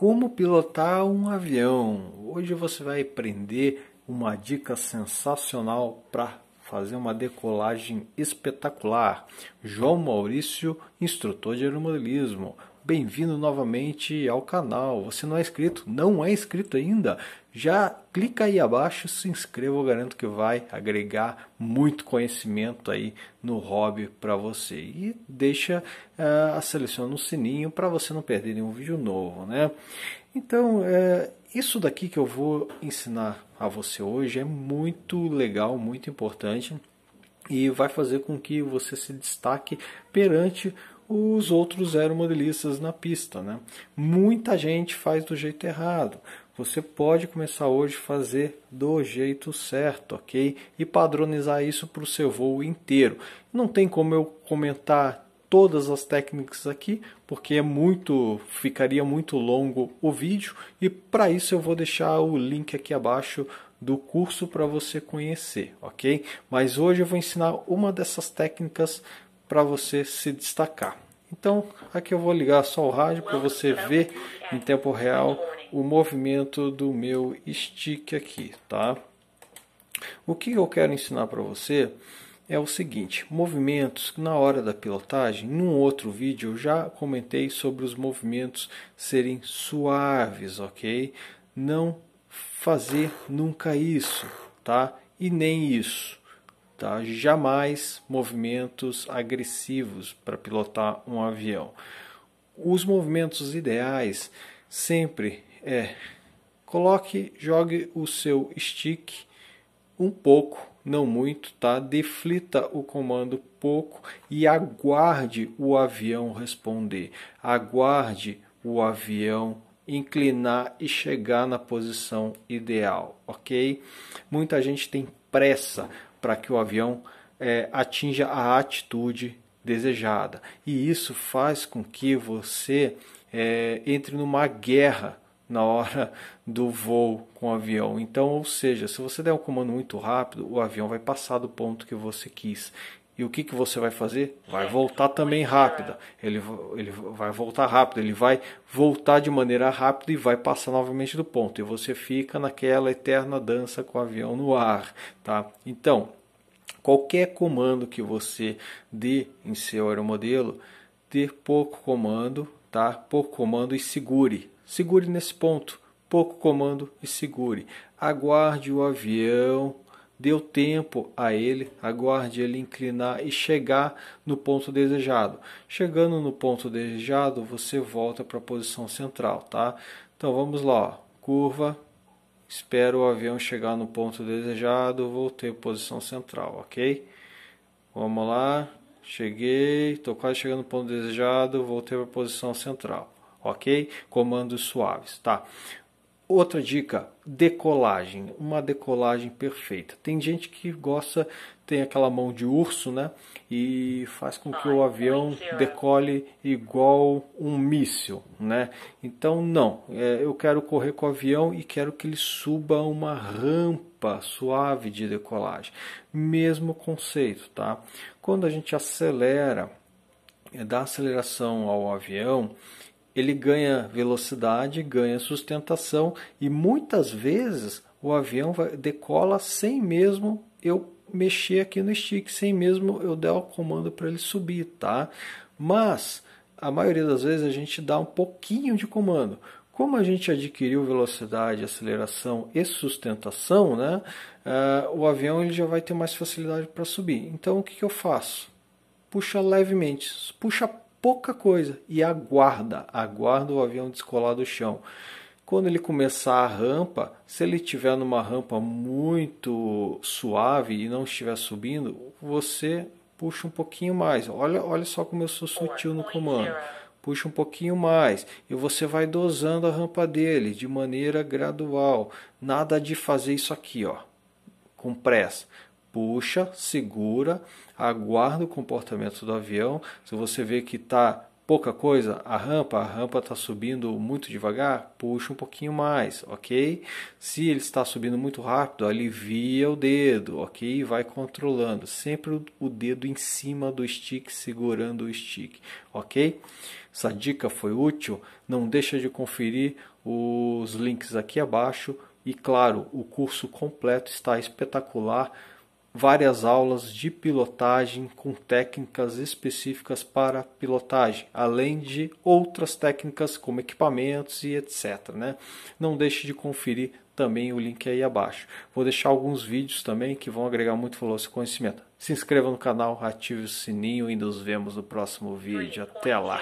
Como pilotar um avião. Hoje você vai aprender uma dica sensacional para fazer uma decolagem espetacular. João Maurício, instrutor de aeromodelismo bem-vindo novamente ao canal. Você não é inscrito? Não é inscrito ainda? Já clica aí abaixo, se inscreva, eu garanto que vai agregar muito conhecimento aí no hobby para você. E deixa uh, ah, a seleção no sininho para você não perder nenhum vídeo novo, né? Então, é, isso daqui que eu vou ensinar a você hoje é muito legal, muito importante e vai fazer com que você se destaque perante os outros aeromodelistas na pista. Né? Muita gente faz do jeito errado. Você pode começar hoje a fazer do jeito certo, ok? E padronizar isso para o seu voo inteiro. Não tem como eu comentar todas as técnicas aqui, porque é muito, ficaria muito longo o vídeo, e para isso eu vou deixar o link aqui abaixo do curso para você conhecer, ok? Mas hoje eu vou ensinar uma dessas técnicas para você se destacar. Então, aqui eu vou ligar só o rádio para você ver em tempo real o movimento do meu stick aqui, tá? O que eu quero ensinar para você é o seguinte, movimentos na hora da pilotagem, num outro vídeo eu já comentei sobre os movimentos serem suaves, ok? Não fazer nunca isso, tá? E nem isso. Tá? Jamais movimentos agressivos para pilotar um avião. Os movimentos ideais sempre é coloque, jogue o seu stick um pouco, não muito, tá? Deflita o comando pouco e aguarde o avião responder. Aguarde o avião inclinar e chegar na posição ideal, ok? Muita gente tem pressa para que o avião é, atinja a atitude desejada. E isso faz com que você é, entre numa guerra na hora do voo com o avião. Então, ou seja, se você der um comando muito rápido, o avião vai passar do ponto que você quis. E o que, que você vai fazer? Vai é. voltar também rápida. Ele, ele vai voltar rápido, ele vai voltar de maneira rápida e vai passar novamente do ponto. E você fica naquela eterna dança com o avião no ar. Tá? Então, qualquer comando que você dê em seu aeromodelo, dê pouco comando, tá? pouco comando e segure. Segure nesse ponto pouco comando e segure. Aguarde o avião Deu tempo a ele, aguarde ele inclinar e chegar no ponto desejado. Chegando no ponto desejado, você volta para a posição central, tá? Então vamos lá, ó. curva, espero o avião chegar no ponto desejado, voltei à posição central, ok? Vamos lá, cheguei, estou quase chegando no ponto desejado, voltei para a posição central, ok? Comandos suaves, tá? Outra dica, decolagem, uma decolagem perfeita. Tem gente que gosta, tem aquela mão de urso, né? E faz com que o avião decole igual um míssil, né? Então, não, é, eu quero correr com o avião e quero que ele suba uma rampa suave de decolagem. Mesmo conceito, tá? Quando a gente acelera, é, dá aceleração ao avião, ele ganha velocidade, ganha sustentação e muitas vezes o avião vai, decola sem mesmo eu mexer aqui no stick, sem mesmo eu dar o comando para ele subir, tá? Mas a maioria das vezes a gente dá um pouquinho de comando. Como a gente adquiriu velocidade, aceleração e sustentação, né, uh, o avião ele já vai ter mais facilidade para subir. Então o que, que eu faço? Puxa levemente, puxa pouca coisa e aguarda, aguarda o avião descolar do chão. Quando ele começar a rampa, se ele estiver numa rampa muito suave e não estiver subindo, você puxa um pouquinho mais. Olha, olha só como eu sou sutil no comando. Puxa um pouquinho mais e você vai dosando a rampa dele de maneira gradual. Nada de fazer isso aqui, ó, com pressa puxa, segura, aguarda o comportamento do avião. Se você vê que está pouca coisa, a rampa, a rampa está subindo muito devagar, puxa um pouquinho mais, ok? Se ele está subindo muito rápido, alivia o dedo, ok? vai controlando, sempre o dedo em cima do stick, segurando o stick, ok? Essa dica foi útil, não deixa de conferir os links aqui abaixo e claro, o curso completo está espetacular várias aulas de pilotagem com técnicas específicas para pilotagem, além de outras técnicas como equipamentos e etc. Né? Não deixe de conferir também o link aí abaixo. Vou deixar alguns vídeos também que vão agregar muito valor ao seu conhecimento. Se inscreva no canal, ative o sininho e nos vemos no próximo vídeo. Até lá!